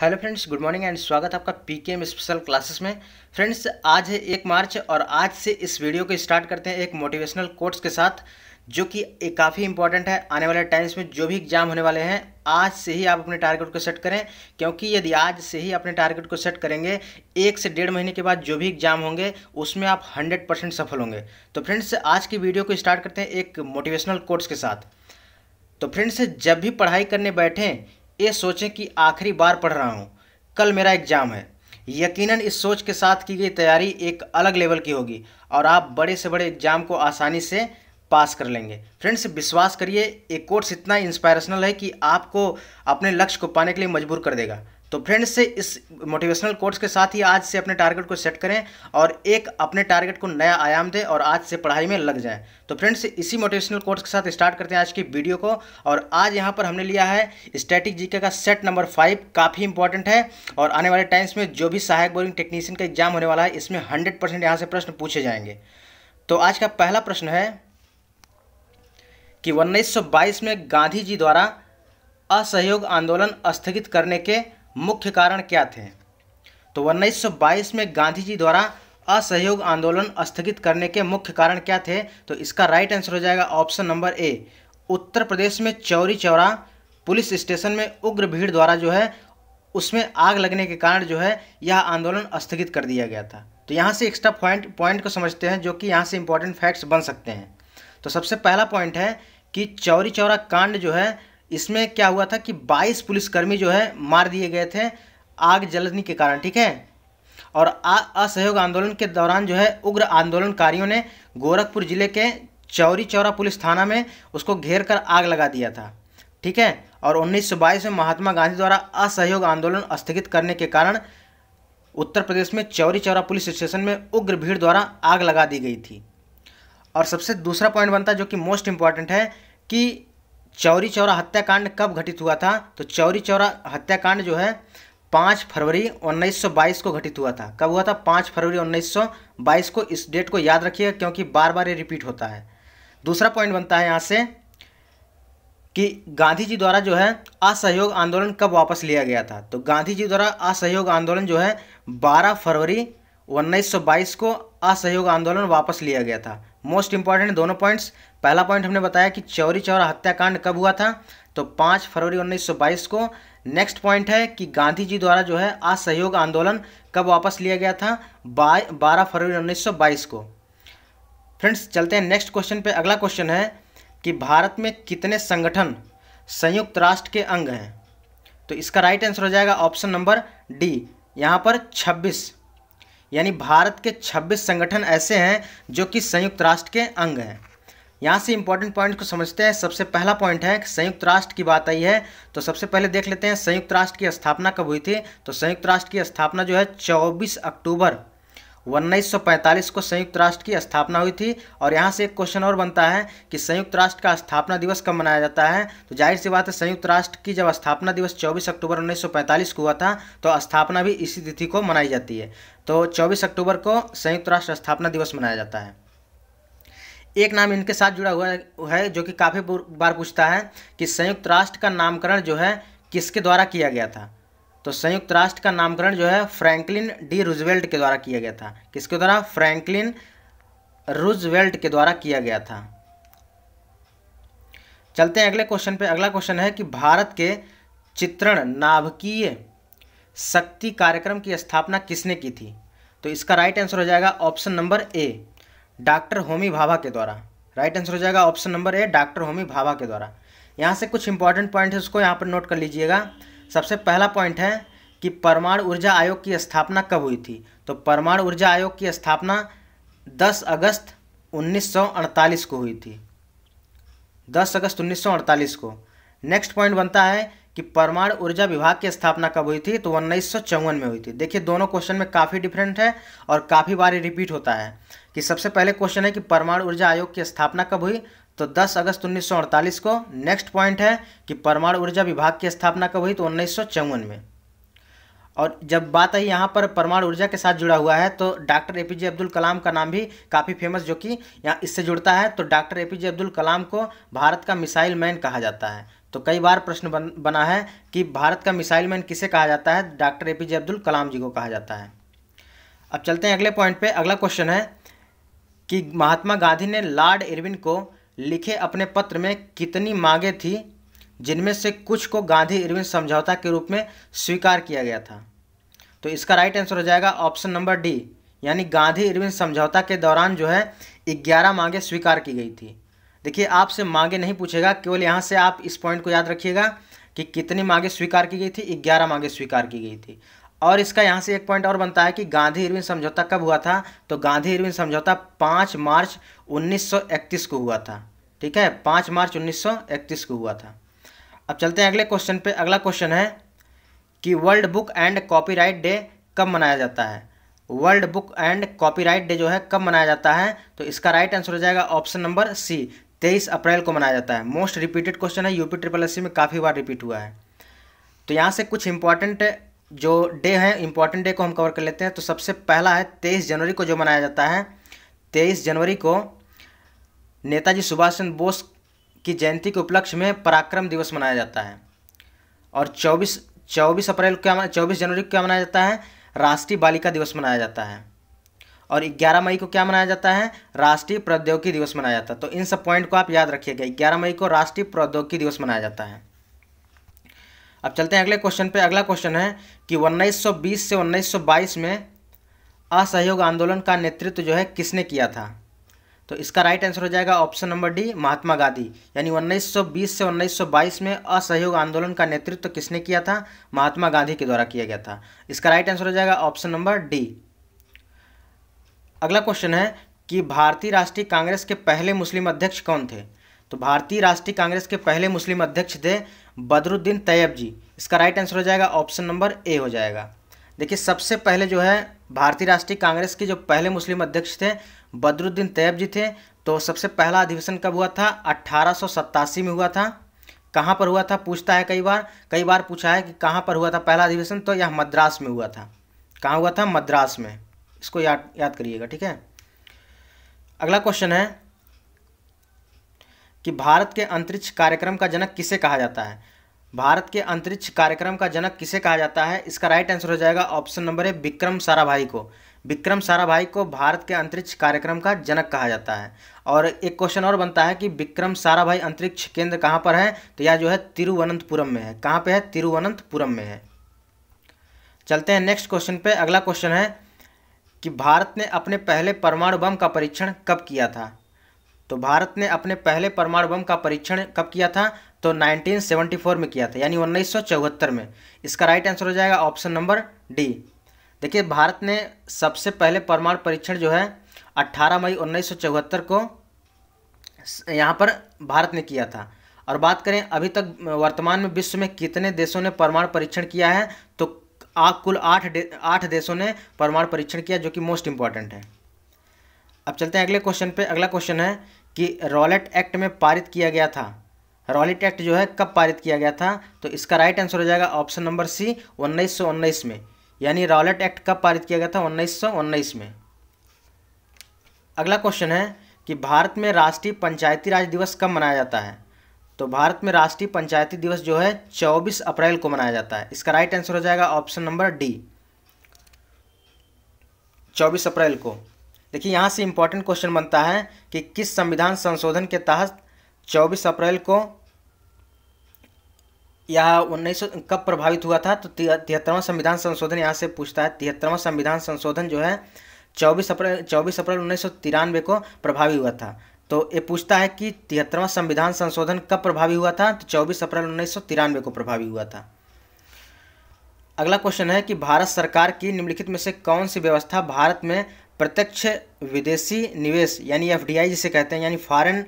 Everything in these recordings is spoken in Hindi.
hello friends good morning and स्वागत है आपका पीकेएम स्पेशल क्लासेस में फ्रेंड्स आज है एक मार्च और आज से इस वीडियो को स्टार्ट करते हैं एक मोटिवेशनल कोर्स के साथ जो कि काफ़ी इंपॉर्टेंट है आने वाले टाइम्स में जो भी एग्जाम होने वाले हैं आज से ही आप अपने टारगेट को सेट करें क्योंकि यदि आज से ही अपने टारगेट को सेट करेंगे एक से डेढ़ महीने के बाद जो भी एग्जाम होंगे उसमें आप हंड्रेड परसेंट सफल होंगे तो फ्रेंड्स आज की वीडियो को स्टार्ट करते हैं एक मोटिवेशनल कोर्स के साथ तो फ्रेंड्स जब भी पढ़ाई करने बैठें ये सोचें कि आखिरी बार पढ़ रहा हूँ कल मेरा एग्ज़ाम है यकीनन इस सोच के साथ की गई तैयारी एक अलग लेवल की होगी और आप बड़े से बड़े एग्ज़ाम को आसानी से पास कर लेंगे फ्रेंड्स विश्वास करिए एक कोर्स इतना इंस्पायरेशनल है कि आपको अपने लक्ष्य को पाने के लिए मजबूर कर देगा तो फ्रेंड्स से इस मोटिवेशनल कोर्स के साथ ही आज से अपने टारगेट को सेट करें और एक अपने टारगेट को नया आयाम दें और आज से पढ़ाई में लग जाएं तो फ्रेंड्स इसी मोटिवेशनल कोर्स के साथ स्टार्ट करते हैं आज की वीडियो को और आज यहाँ पर हमने लिया है स्टैटिक जीके का सेट नंबर फाइव काफ़ी इंपॉर्टेंट है और आने वाले टाइम्स में जो भी सहायक बोरिंग टेक्नीशियन का एग्जाम होने वाला है इसमें हंड्रेड परसेंट यहाँ से प्रश्न पूछे जाएंगे तो आज का पहला प्रश्न है कि उन्नीस में गांधी जी द्वारा असहयोग आंदोलन स्थगित करने के मुख्य कारण क्या थे तो 1922 में गांधी जी द्वारा असहयोग आंदोलन स्थगित करने के मुख्य कारण क्या थे तो इसका राइट आंसर हो जाएगा ऑप्शन नंबर ए उत्तर प्रदेश में चौरी चौरा पुलिस स्टेशन में उग्र भीड़ द्वारा जो है उसमें आग लगने के कारण जो है यह आंदोलन स्थगित कर दिया गया था तो यहाँ से एक्स्ट्रा पॉइंट पॉइंट को समझते हैं जो कि यहाँ से इंपॉर्टेंट फैक्ट्स बन सकते हैं तो सबसे पहला पॉइंट है कि चौरी चौरा कांड जो है इसमें क्या हुआ था कि 22 पुलिसकर्मी जो है मार दिए गए थे आग जलने के कारण ठीक है और असहयोग आंदोलन के दौरान जो है उग्र आंदोलनकारियों ने गोरखपुर जिले के चौरी चौरा पुलिस थाना में उसको घेर कर आग लगा दिया था ठीक है और 1922 में महात्मा गांधी द्वारा असहयोग आंदोलन स्थगित करने के कारण उत्तर प्रदेश में चौरी चौरा पुलिस स्टेशन में उग्र भीड़ द्वारा आग लगा दी गई थी और सबसे दूसरा पॉइंट बनता है जो कि मोस्ट इम्पॉर्टेंट है कि चौरी चौरा हत्याकांड कब घटित हुआ था तो चौरी चौरा हत्याकांड जो है पाँच फरवरी 1922 को घटित हुआ था कब हुआ था पाँच फरवरी 1922 को इस डेट को याद रखिएगा क्योंकि बार बार ये रिपीट होता है दूसरा पॉइंट बनता है यहाँ से कि गांधी जी द्वारा जो है असहयोग आंदोलन कब वापस लिया गया था तो गांधी जी द्वारा असहयोग आंदोलन जो है 12 फरवरी 1922 को असहयोग आंदोलन वापस लिया गया था मोस्ट इंपॉर्टेंट दोनों पॉइंट्स पहला पॉइंट हमने बताया कि चौरी चौरा हत्याकांड कब हुआ था तो पाँच फरवरी 1922 को नेक्स्ट पॉइंट है कि गांधी जी द्वारा जो है असहयोग आंदोलन कब वापस लिया गया था बारह फरवरी 1922 को फ्रेंड्स चलते हैं नेक्स्ट क्वेश्चन पे अगला क्वेश्चन है कि भारत में कितने संगठन संयुक्त राष्ट्र के अंग हैं तो इसका राइट आंसर हो जाएगा ऑप्शन नंबर डी यहाँ पर छब्बीस यानी भारत के 26 संगठन ऐसे हैं जो कि संयुक्त राष्ट्र के अंग हैं यहाँ से इंपॉर्टेंट पॉइंट को समझते हैं सबसे पहला पॉइंट है कि संयुक्त राष्ट्र की बात आई है तो सबसे पहले देख लेते हैं संयुक्त राष्ट्र की स्थापना कब हुई थी तो संयुक्त राष्ट्र की स्थापना जो है 24 अक्टूबर 1945 को संयुक्त राष्ट्र की स्थापना हुई थी और यहाँ से एक क्वेश्चन और बनता है कि संयुक्त राष्ट्र का स्थापना दिवस कब मनाया जाता है तो जाहिर सी बात है संयुक्त राष्ट्र की जब स्थापना दिवस 24 अक्टूबर 1945 को हुआ था तो स्थापना भी इसी तिथि को मनाई जाती है तो 24 अक्टूबर को संयुक्त राष्ट्र स्थापना दिवस मनाया जाता है एक नाम इनके साथ जुड़ा हुआ है जो कि काफ़ी बार पूछता है कि संयुक्त राष्ट्र का नामकरण जो है किसके द्वारा किया गया था तो संयुक्त राष्ट्र का नामकरण जो है फ्रैंकलिन डी रूजवेल्ट के द्वारा किया गया था किसके द्वारा फ्रैंकलिन रूजवेल्ट के द्वारा किया गया था चलते हैं अगले क्वेश्चन पे अगला क्वेश्चन है कि भारत के चित्रण नाभकीय शक्ति कार्यक्रम की स्थापना किसने की थी तो इसका राइट आंसर हो जाएगा option number A doctor Homi Bhabha के द्वारा राइट आंसर हो जाएगा option number A doctor Homi Bhabha के द्वारा यहाँ से कुछ इंपॉर्टेंट पॉइंट है उसको यहाँ पर नोट कर लीजिएगा सबसे पहला पॉइंट है कि परमाणु ऊर्जा आयोग की स्थापना कब हुई थी तो परमाणु ऊर्जा आयोग की स्थापना 10 अगस्त 1948 को हुई थी 10 अगस्त 1948 को नेक्स्ट पॉइंट बनता है कि परमाणु ऊर्जा विभाग की स्थापना कब हुई थी तो उन्नीस में हुई थी देखिए दोनों क्वेश्चन में काफ़ी डिफरेंट है और काफ़ी बार रिपीट होता है कि सबसे पहले क्वेश्चन है कि परमाणु ऊर्जा आयोग की स्थापना कब हुई तो 10 अगस्त उन्नीस को नेक्स्ट पॉइंट है कि परमाणु ऊर्जा विभाग की स्थापना कब हुई तो उन्नीस में और जब बात आई यहाँ पर परमाणु ऊर्जा के साथ जुड़ा हुआ है तो doctor A P J Abdul Kalam का नाम भी काफ़ी फेमस जो कि यहाँ इससे जुड़ता है तो doctor A P J Abdul Kalam को भारत का मिसाइल मैन कहा जाता है तो कई बार प्रश्न बन, बना है कि भारत का मिसाइल मैन किसे कहा जाता है doctor A P J Abdul Kalam ji को कहा जाता है अब चलते हैं अगले पॉइंट पे अगला क्वेश्चन है कि महात्मा गांधी ने लॉर्ड इरविन को लिखे अपने पत्र में कितनी मांगे थी जिनमें से कुछ को गांधी इरविन समझौता के रूप में स्वीकार किया गया था तो इसका राइट आंसर हो जाएगा ऑप्शन नंबर डी यानी गांधी इरविन समझौता के दौरान जो है ग्यारह मांगे स्वीकार की गई थी देखिए आपसे मांगे नहीं पूछेगा केवल यहाँ से आप इस पॉइंट को याद रखिएगा कि कितनी मांगे स्वीकार की गई थी ग्यारह मांगे स्वीकार की गई थी और इसका यहाँ से एक पॉइंट और बनता है कि गांधी इरविन समझौता कब हुआ था तो गांधी इरविन समझौता पाँच मार्च 1931 को हुआ था ठीक है पाँच मार्च 1931 को हुआ था अब चलते हैं अगले क्वेश्चन पे अगला क्वेश्चन है कि world book and copyright day कब मनाया जाता है world book and copyright day जो है कब मनाया जाता है तो इसका राइट आंसर हो जाएगा ऑप्शन नंबर सी तेईस अप्रैल को मनाया जाता है मोस्ट रिपीटेड क्वेश्चन है यूपी ट्रिपल एस में काफ़ी बार रिपीट हुआ है तो यहाँ से कुछ इंपॉर्टेंट जो डे हैं इम्पॉर्टेंट डे को हम कवर कर लेते हैं तो सबसे पहला है तेईस जनवरी को जो मनाया जाता है तेईस जनवरी को नेताजी सुभाष चंद्र बोस की जयंती के उपलक्ष्य में पराक्रम दिवस मनाया जाता है और चौबीस चौबीस अप्रैल को क्या चौबीस जनवरी को क्या मनाया जाता है राष्ट्रीय बालिका दिवस मनाया जाता है और 11 मई को क्या मनाया जाता है राष्ट्रीय प्रौद्योगिकी दिवस मनाया जाता है तो इन सब पॉइंट को आप याद रखिएगा 11 मई को राष्ट्रीय प्रौद्योगिकी दिवस मनाया जाता है अब चलते हैं अगले क्वेश्चन पे अगला क्वेश्चन है कि 1920 से 1922 में असहयोग आंदोलन का नेतृत्व जो है किसने किया था तो इसका राइट आंसर हो जाएगा option number D Mahatma Gandhi यानी 1920 से 1922 में असहयोग आंदोलन का नेतृत्व किसने किया था महात्मा गांधी के द्वारा किया गया था इसका राइट आंसर हो जाएगा ऑप्शन नंबर डी अगला क्वेश्चन है कि भारतीय राष्ट्रीय कांग्रेस के पहले मुस्लिम अध्यक्ष कौन थे तो भारतीय राष्ट्रीय कांग्रेस के पहले मुस्लिम अध्यक्ष थे बदरुद्दीन तैयब जी इसका राइट आंसर हो जाएगा ऑप्शन नंबर ए हो जाएगा देखिए सबसे पहले जो है भारतीय राष्ट्रीय कांग्रेस के जो पहले मुस्लिम अध्यक्ष थे बदरुद्दीन तैयब जी थे तो सबसे पहला अधिवेशन कब हुआ था अट्ठारह में हुआ था कहाँ पर हुआ था पूछता है कई बार कई बार पूछा है कि कहाँ पर हुआ था पहला अधिवेशन तो यह मद्रास में हुआ था कहाँ हुआ था मद्रास में इसको याद याद करिएगा ठीक है अगला क्वेश्चन है कि भारत के अंतरिक्ष कार्यक्रम का जनक किसे कहा जाता है भारत के अंतरिक्ष कार्यक्रम का जनक किसे कहा जाता है इसका राइट आंसर हो जाएगा ऑप्शन नंबर है विक्रम साराभाई को विक्रम साराभाई को भारत के अंतरिक्ष कार्यक्रम का जनक कहा जाता है और एक क्वेश्चन और बनता है कि विक्रम साराभाई अंतरिक्ष केंद्र कहाँ पर है तो यह जो है तिरुवनंतपुरम में है कहाँ पे है तिरुवनंतपुरम में है चलते हैं नेक्स्ट क्वेश्चन पे अगला क्वेश्चन है कि भारत ने अपने पहले परमाणु बम का परीक्षण कब किया था तो भारत ने अपने पहले परमाणु बम का परीक्षण कब किया था तो 1974 में किया था यानी उन्नीस में इसका राइट आंसर हो जाएगा ऑप्शन नंबर डी देखिए भारत ने सबसे पहले परमाणु परीक्षण जो है 18 मई 1974 को यहाँ पर भारत ने किया था और बात करें अभी तक वर्तमान में विश्व में कितने देशों ने परमाणु परीक्षण किया है तो आ, कुल आठ दे, आठ देशों ने परमाणु परीक्षण किया जो कि मोस्ट इम्पॉर्टेंट है अब चलते हैं अगले क्वेश्चन पे अगला क्वेश्चन है कि रॉलेट एक्ट में पारित किया गया था रॉलेट एक्ट जो है कब पारित किया गया था तो इसका राइट आंसर हो जाएगा ऑप्शन नंबर सी उन्नीस में यानी रॉलेट एक्ट कब पारित किया गया था उन्नीस में अगला क्वेश्चन है कि भारत में राष्ट्रीय पंचायती राज दिवस कब मनाया जाता है तो भारत में राष्ट्रीय पंचायती दिवस जो है 24 अप्रैल को मनाया जाता है इसका राइट आंसर हो जाएगा ऑप्शन नंबर डी 24 अप्रैल को देखिए यहाँ से इम्पोर्टेंट क्वेश्चन बनता है कि किस संविधान संशोधन के तहत 24 अप्रैल को यह उन्नीस कब प्रभावित हुआ था तो तिहत्तरवां संविधान संशोधन यहाँ से पूछता है तिहत्तरवां संविधान संशोधन जो है 24 अप्रैल 24 अप्रैल उन्नीस को प्रभावी हुआ था तो ये पूछता है कि तिहत्तरवां संविधान संशोधन कब प्रभावी हुआ था तो चौबीस अप्रैल उन्नीस को प्रभावी हुआ था अगला क्वेश्चन है कि भारत सरकार की निम्नलिखित में से कौन सी व्यवस्था भारत में प्रत्यक्ष विदेशी निवेश यानी एफ जिसे कहते हैं यानी फॉरेन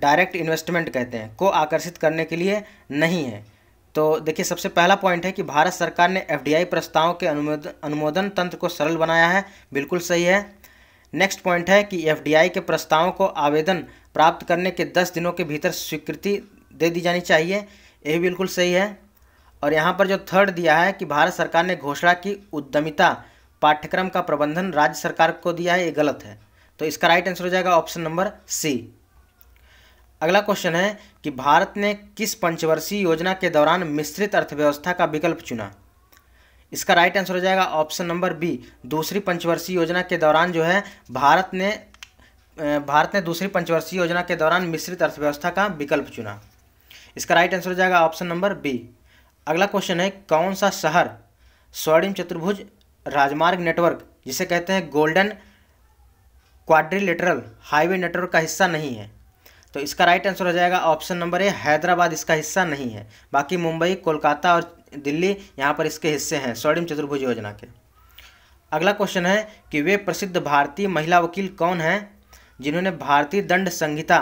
डायरेक्ट इन्वेस्टमेंट कहते हैं को आकर्षित करने के लिए नहीं है तो देखिए सबसे पहला पॉइंट है कि भारत सरकार ने आई प्रस्तावों के अनुमोदन अनुमोदन तंत्र को सरल बनाया है बिल्कुल सही है नेक्स्ट पॉइंट है कि आई के प्रस्तावों को आवेदन प्राप्त करने के दस दिनों के भीतर स्वीकृति दे दी जानी चाहिए यह बिल्कुल सही है और यहाँ पर जो थर्ड दिया है कि भारत सरकार ने घोषणा की उद्यमिता पाठ्यक्रम का प्रबंधन राज्य सरकार को दिया है ये गलत है तो इसका राइट आंसर हो जाएगा ऑप्शन नंबर सी अगला क्वेश्चन है कि भारत ने किस पंचवर्षीय योजना के दौरान मिश्रित अर्थव्यवस्था का विकल्प चुना इसका राइट आंसर हो जाएगा ऑप्शन नंबर बी दूसरी पंचवर्षीय योजना के दौरान जो है भारत ने भारत ने दूसरी पंचवर्षीय योजना के दौरान मिश्रित अर्थव्यवस्था का विकल्प चुना इसका राइट आंसर हो जाएगा ऑप्शन नंबर बी अगला क्वेश्चन है कौन सा शहर स्वर्णिम चतुर्भुज राजमार्ग नेटवर्क जिसे कहते हैं गोल्डन क्वाड्रिलेटरल हाईवे नेटवर्क का हिस्सा नहीं है तो इसका राइट आंसर हो जाएगा ऑप्शन नंबर ए हैदराबाद इसका हिस्सा नहीं है बाकी मुंबई कोलकाता और दिल्ली यहाँ पर इसके हिस्से हैं स्वर्णिम चतुर्भुज योजना के अगला क्वेश्चन है कि वे प्रसिद्ध भारतीय महिला वकील कौन हैं जिन्होंने भारतीय दंड संहिता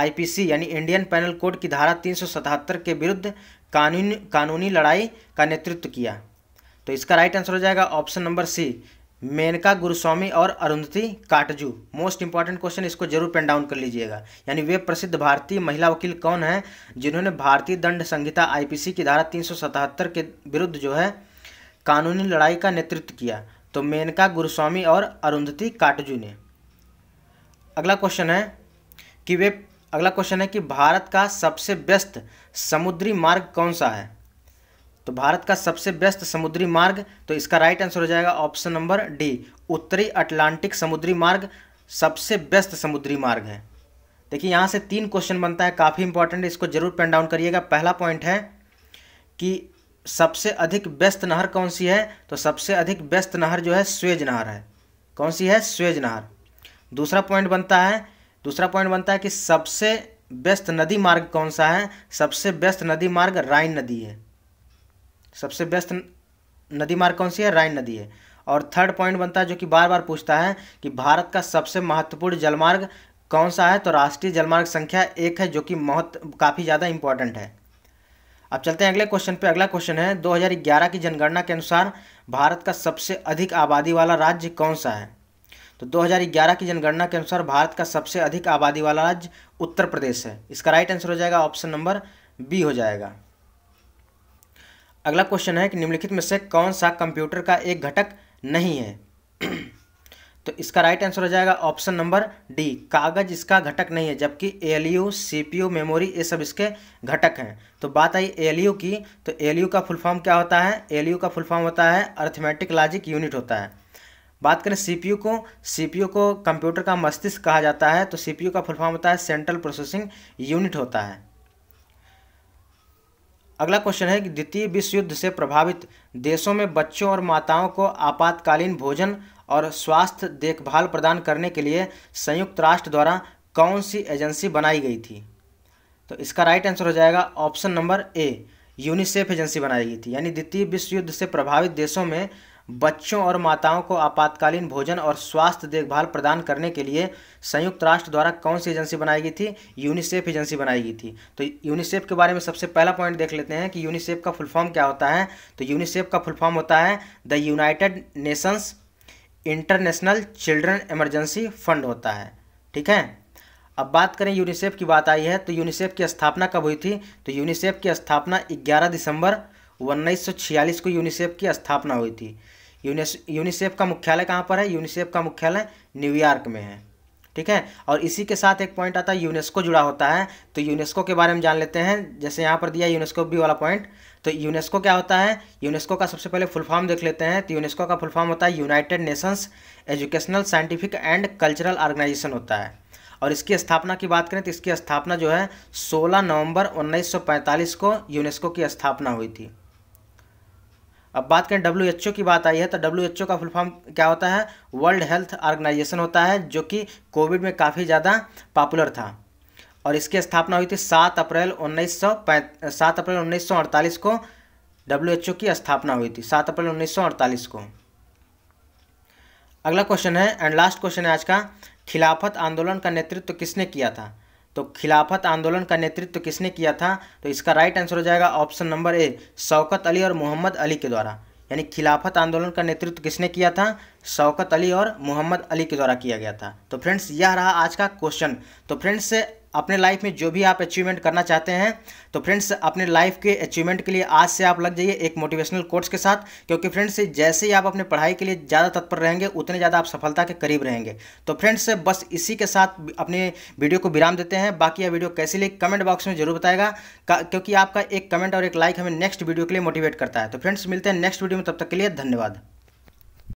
आईपीसी यानी इंडियन पैनल कोड की धारा तीन के विरुद्ध कानून कानूनी लड़ाई का नेतृत्व किया तो इसका राइट आंसर हो जाएगा option number C Menaka Guruswamy और Arundhati Katju most important question इसको जरूर पेन डाउन कर लीजिएगा यानी वे प्रसिद्ध भारतीय महिला वकील कौन हैं जिन्होंने भारतीय दंड संहिता आईपीसी की धारा 377 के विरुद्ध जो है कानूनी लड़ाई का नेतृत्व किया तो मेनका गुरुस्वामी और अरुंधति काटजू ने अगला क्वेश्चन है कि वे अगला क्वेश्चन है कि भारत का सबसे व्यस्त समुद्री मार्ग कौन सा है तो भारत का सबसे व्यस्त समुद्री मार्ग तो इसका राइट आंसर हो जाएगा ऑप्शन नंबर डी उत्तरी अटलांटिक समुद्री मार्ग सबसे व्यस्त समुद्री मार्ग है देखिए यहाँ से तीन क्वेश्चन बनता है काफ़ी इंपॉर्टेंट इसको जरूर पेन डाउन करिएगा पहला पॉइंट है कि सबसे अधिक व्यस्त नहर कौन सी है तो सबसे अधिक व्यस्त नहर जो है स्वेज नहर है कौन सी है स्वेज नहर दूसरा पॉइंट बनता है दूसरा पॉइंट बनता है कि सबसे व्यस्त नदी मार्ग कौन सा है सबसे व्यस्त नदी मार्ग राइन नदी है सबसे बेस्ट नदी मार्ग कौन सी है राइन नदी है और थर्ड पॉइंट बनता है जो कि बार बार पूछता है कि भारत का सबसे महत्वपूर्ण जलमार्ग कौन सा है तो राष्ट्रीय जलमार्ग संख्या एक है जो कि महत्व काफ़ी ज़्यादा इंपॉर्टेंट है अब चलते हैं अगले क्वेश्चन पे अगला क्वेश्चन है 2011 की जनगणना के अनुसार भारत का सबसे अधिक आबादी वाला राज्य कौन सा है तो 2011 की जनगणना के अनुसार भारत का सबसे अधिक आबादी वाला राज्य उत्तर प्रदेश है इसका राइट आंसर हो जाएगा ऑप्शन नंबर बी हो जाएगा अगला क्वेश्चन है कि निम्नलिखित में से कौन सा कंप्यूटर का एक घटक नहीं है तो इसका राइट आंसर हो जाएगा ऑप्शन नंबर डी कागज इसका घटक नहीं है जबकि L U C P U memory ये सब इसके घटक हैं तो बात आई एल यू की तो एल यू का फुल फॉर्म क्या होता है एल यू का फुल फॉर्म होता है अर्थमेटिक लॉजिक यूनिट होता है बात करें सी पी यू को सी पी यू को कंप्यूटर का मस्तिष्क कहा जाता है तो सी पी यू का फुल फॉर्म होता है सेंट्रल प्रोसेसिंग यूनिट होता है अगला क्वेश्चन है कि द्वितीय विश्व युद्ध से प्रभावित देशों में बच्चों और माताओं को आपातकालीन भोजन और स्वास्थ्य देखभाल प्रदान करने के लिए संयुक्त राष्ट्र द्वारा कौन सी एजेंसी बनाई गई थी तो इसका राइट आंसर हो जाएगा option number A UNICEF agency बनाई गई थी यानी द्वितीय विश्व युद्ध से प्रभावित देशों में बच्चों और माताओं को आपातकालीन भोजन और स्वास्थ्य देखभाल प्रदान करने के लिए संयुक्त राष्ट्र द्वारा कौन सी एजेंसी बनाई गई थी यूनिसेफ एजेंसी बनाई गई थी तो यूनिसेफ के बारे में सबसे पहला पॉइंट देख लेते हैं कि यूनिसेफ का फुल फॉर्म क्या होता है तो यूनिसेफ का फुल फॉर्म होता है the United Nations International Children Emergency Fund होता है ठीक है अब बात करें यूनिसेफ की बात आई है तो यूनिसेफ की स्थापना कब हुई थी तो यूनिसेफ की स्थापना 11 दिसंबर 1946 को यूनिसेफ की स्थापना हुई थी यूनिसेफ का मुख्यालय कहाँ पर है यूनिसेफ का मुख्यालय न्यूयॉर्क में है ठीक है और इसी के साथ एक पॉइंट आता है यूनेस्को जुड़ा होता है तो यूनेस्को के बारे में जान लेते हैं जैसे यहाँ पर दिया यूनेस्को भी वाला पॉइंट तो यूनेस्को क्या होता है यूनेस्को का सबसे पहले फुल फॉर्म देख लेते हैं तो यूनेस्को का फुल फॉर्म होता है United Nations Educational Scientific and Cultural Organisation होता है और इसकी स्थापना की बात करें तो इसकी स्थापना जो है सोलह नवम्बर उन्नीस को यूनेस्को की स्थापना हुई थी अब बात करें डब्ल्यू एच ओ की बात आई है तो डब्ल्यू एच ओ का फुल फॉर्म क्या होता है वर्ल्ड हेल्थ ऑर्गेनाइजेशन होता है जो कि कोविड में काफ़ी ज़्यादा पॉपुलर था और इसकी स्थापना हुई थी सात अप्रैल उन्नीस सौ सात अप्रैल उन्नीस को डब्ल्यू एच ओ की स्थापना हुई थी सात अप्रैल उन्नीस को अगला क्वेश्चन है एंड लास्ट क्वेश्चन है आज का खिलाफत आंदोलन का नेतृत्व तो किसने किया था तो खिलाफत आंदोलन का नेतृत्व किसने किया था तो इसका राइट आंसर हो जाएगा option number A Shaukat Ali और मोहम्मद अली के द्वारा यानी खिलाफत आंदोलन का नेतृत्व किसने किया था शौकत अली और मोहम्मद अली के द्वारा किया गया था तो फ्रेंड्स यह रहा आज का क्वेश्चन तो फ्रेंड्स अपने लाइफ में जो भी आप अचीवमेंट करना चाहते हैं तो फ्रेंड्स अपने लाइफ के अचीवमेंट के लिए आज से आप लग जाइए एक मोटिवेशनल कोर्स के साथ क्योंकि फ्रेंड्स जैसे ही आप अपने पढ़ाई के लिए ज़्यादा तत्पर रहेंगे उतने ज़्यादा आप सफलता के करीब रहेंगे तो फ्रेंड्स बस इसी के साथ अपने वीडियो को विराम देते हैं बाकी यह वीडियो कैसी लिए कमेंट बॉक्स में जरूर बताएगा क्योंकि आपका एक कमेंट और एक लाइक हमें नेक्स्ट वीडियो के लिए मोटिवेट करता है तो फ्रेंड्स मिलते हैं नेक्स्ट वीडियो में तब तक के लिए धन्यवाद